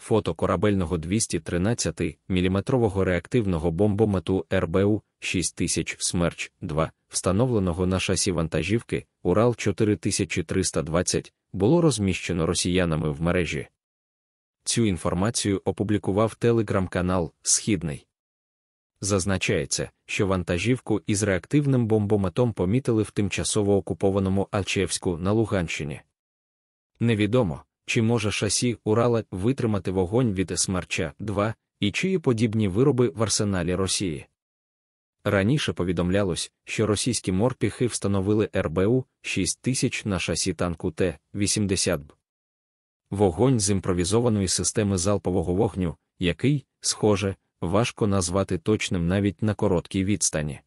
фото корабельного 213 мм реактивного бомбомету РБУ 6000 смерч 2, встановленого на шасі вантажівки Урал 4320, було розміщено росіянами в мережі. Цю інформацію опублікував телеграм-канал Східний. Зазначається, що вантажівку із реактивним бомбометом помітили в тимчасово окупованому Альчевську на Луганщині. Невідомо, чи може шасі Урала витримати вогонь від смерча 2 і чиї подібні вироби в арсеналі Росії? Раніше повідомлялось, що російські морпіхи встановили РБУ 6000 на шасі танку Т-80. б Вогонь з імпровізованої системи залпового вогню, який, схоже, важко назвати точним навіть на короткій відстані.